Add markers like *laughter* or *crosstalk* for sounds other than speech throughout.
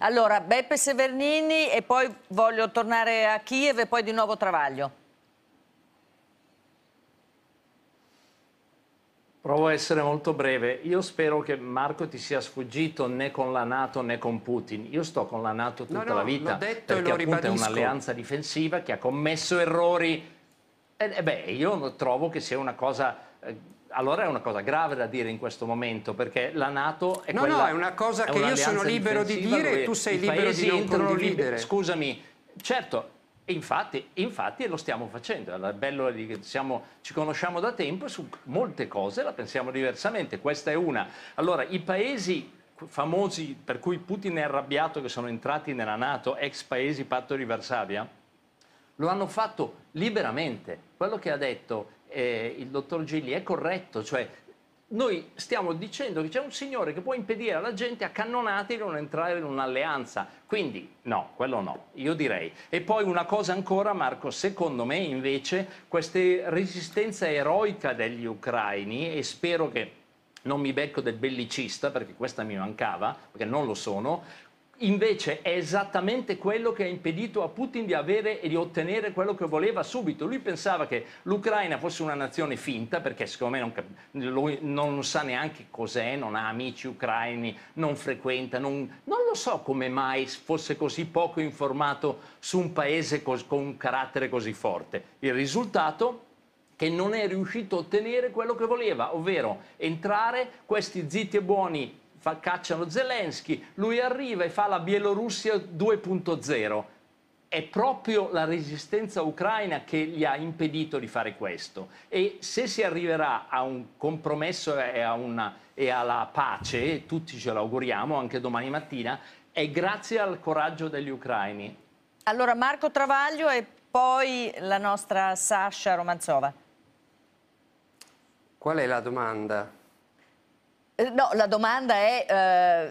Allora, Beppe Severnini e poi voglio tornare a Kiev e poi di nuovo Travaglio. Provo a essere molto breve. Io spero che Marco ti sia sfuggito né con la Nato né con Putin. Io sto con la Nato tutta no, no, la vita detto perché appunto è un'alleanza difensiva che ha commesso errori. E, eh, eh, beh, io trovo che sia una cosa eh, allora è una cosa grave da dire in questo momento perché la Nato è no, quella... No, no, è una cosa che io sono libero di dire e tu sei libero di non condividere. Scusami, certo, infatti, infatti lo stiamo facendo, è bello che siamo, ci conosciamo da tempo e su molte cose la pensiamo diversamente, questa è una. Allora, i paesi famosi per cui Putin è arrabbiato che sono entrati nella Nato, ex paesi patto di Varsavia, lo hanno fatto liberamente. Quello che ha detto eh, il dottor Gilli è corretto, cioè noi stiamo dicendo che c'è un signore che può impedire alla gente a cannonate di non entrare in un'alleanza. Quindi no, quello no, io direi. E poi una cosa ancora, Marco, secondo me invece questa resistenza eroica degli ucraini, e spero che non mi becco del bellicista perché questa mi mancava, perché non lo sono, Invece è esattamente quello che ha impedito a Putin di avere e di ottenere quello che voleva subito. Lui pensava che l'Ucraina fosse una nazione finta, perché secondo me non, lui non sa neanche cos'è, non ha amici ucraini, non frequenta, non, non lo so come mai fosse così poco informato su un paese cos, con un carattere così forte. Il risultato che non è riuscito a ottenere quello che voleva, ovvero entrare questi zitti e buoni fa, cacciano Zelensky, lui arriva e fa la Bielorussia 2.0. È proprio la resistenza ucraina che gli ha impedito di fare questo. E se si arriverà a un compromesso e, una, e alla pace, tutti ce l'auguriamo anche domani mattina, è grazie al coraggio degli ucraini. Allora Marco Travaglio e poi la nostra Sasha Romanzova. Qual è la domanda? Eh, no, la domanda è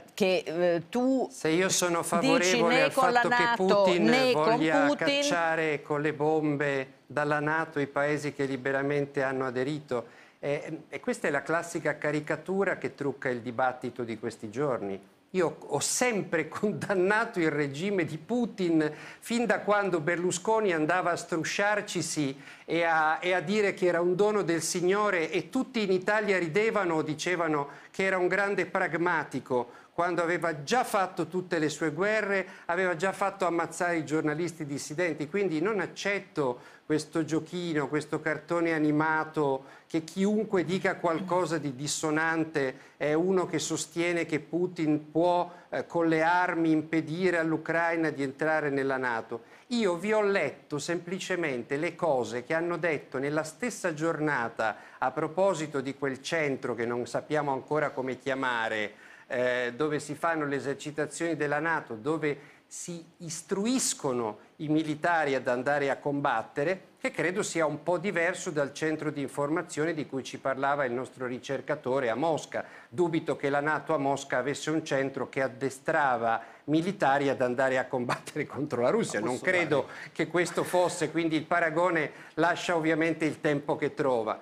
eh, che eh, tu Se io sono favorevole al fatto NATO, che Putin voglia Putin... cacciare con le bombe dalla Nato i paesi che liberamente hanno aderito. Eh, e questa è la classica caricatura che trucca il dibattito di questi giorni. Io ho sempre *laughs* condannato il regime di Putin fin da quando Berlusconi andava a strusciarcisi e a, e a dire che era un dono del Signore e tutti in Italia ridevano o dicevano che era un grande pragmatico quando aveva già fatto tutte le sue guerre, aveva già fatto ammazzare i giornalisti dissidenti, quindi non accetto questo giochino, questo cartone animato che chiunque dica qualcosa di dissonante è uno che sostiene che Putin può eh, con le armi impedire all'Ucraina di entrare nella Nato. Io vi ho letto semplicemente le cose che hanno detto nella stessa giornata a proposito di quel centro che non sappiamo ancora come chiamare, eh, dove si fanno le esercitazioni della Nato, dove si istruiscono i militari ad andare a combattere, che credo sia un po' diverso dal centro di informazione di cui ci parlava il nostro ricercatore a Mosca. Dubito che la Nato a Mosca avesse un centro che addestrava militari ad andare a combattere *laughs* contro la Russia. Non credo che questo fosse, quindi il paragone lascia ovviamente il tempo che trova.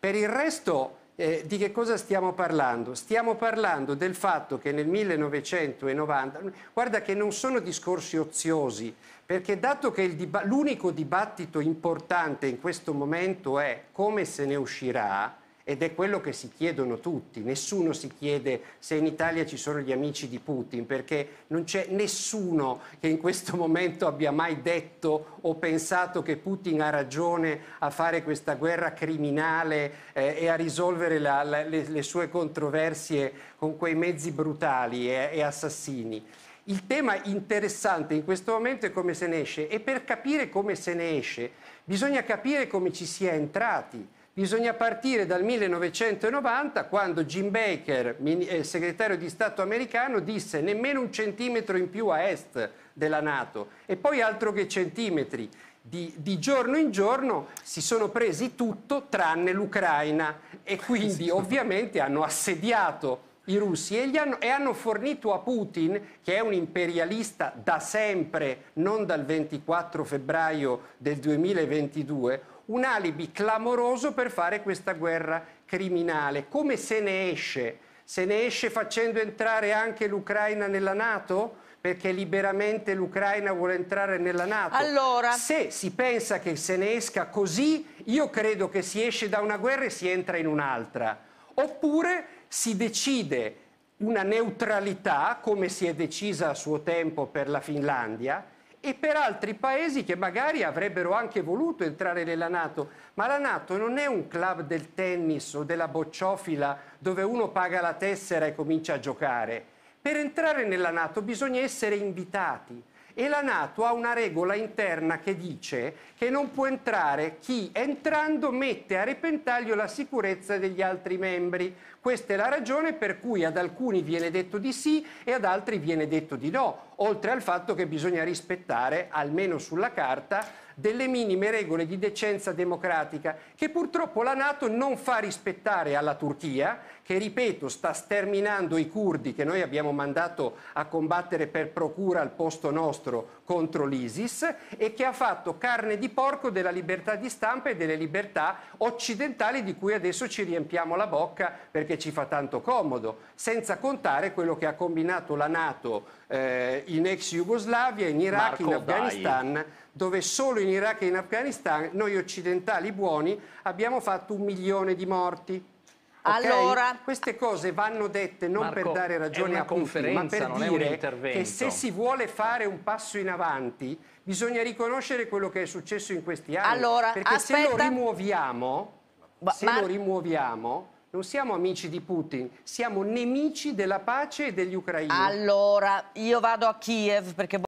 Per il resto eh, di che cosa stiamo parlando? Stiamo parlando del fatto che nel 1990, guarda che non sono discorsi oziosi, perché dato che l'unico dibattito importante in questo momento è come se ne uscirà, ed è quello che si chiedono tutti. Nessuno si chiede se in Italia ci sono gli amici di Putin, perché non c'è nessuno che in questo momento abbia mai detto o pensato che Putin ha ragione a fare questa guerra criminale eh, e a risolvere la, la, le, le, sue controversie con quei mezzi brutali e, e assassini. Il tema interessante in questo momento è come se ne esce e per capire come se ne esce bisogna capire come ci si è entrati Bisogna partire dal 1990 quando Jim Baker, eh, segretario di Stato americano, disse nemmeno un centimetro in più a est della Nato e poi altro che centimetri. Di, di, giorno in giorno si sono presi tutto tranne l'Ucraina e quindi *laughs* ovviamente hanno assediato i russi e hanno, e, hanno, fornito a Putin, che è un imperialista da sempre, non dal 24 febbraio del 2022, un alibi clamoroso per fare questa guerra criminale. Come se ne esce? Se ne esce facendo entrare anche l'Ucraina nella Nato? Perché liberamente l'Ucraina vuole entrare nella Nato. Allora... Se si pensa che se ne esca così, io credo che si esce da una guerra e si entra in un'altra. Oppure si decide una neutralità, come si è decisa a suo tempo per la Finlandia, e per altri paesi che magari avrebbero anche voluto entrare nella Nato. Ma la Nato non è un club del tennis o della bocciofila dove uno paga la tessera e comincia a giocare. Per entrare nella Nato bisogna essere invitati. E la Nato ha una regola interna che dice che non può entrare chi entrando mette a repentaglio la sicurezza degli altri membri. Questa è la ragione per cui ad alcuni viene detto di sì e ad altri viene detto di no, oltre al fatto che bisogna rispettare, almeno sulla carta, delle minime regole di decenza democratica che purtroppo la Nato non fa rispettare alla Turchia, che ripeto sta sterminando i curdi che noi abbiamo mandato a combattere per procura al posto nostro contro l'ISIS e che ha fatto carne di porco della libertà di stampa e delle libertà occidentali di cui adesso ci riempiamo la bocca perché ci fa tanto comodo, senza contare quello che ha combinato la Nato eh, in ex Jugoslavia, in Iraq, Marco in Afghanistan. Dai dove solo in Iraq e in Afghanistan noi occidentali buoni abbiamo fatto un milione di morti. Okay? Allora, queste cose vanno dette non Marco, per dare ragione a Putin, ma per dire che se si vuole fare un passo in avanti bisogna riconoscere quello che è successo in questi anni. Allora, perché aspetta... se lo rimuoviamo, ma, se ma... lo rimuoviamo non siamo amici di Putin, siamo nemici della pace e degli ucraini. Allora, io vado a Kiev perché...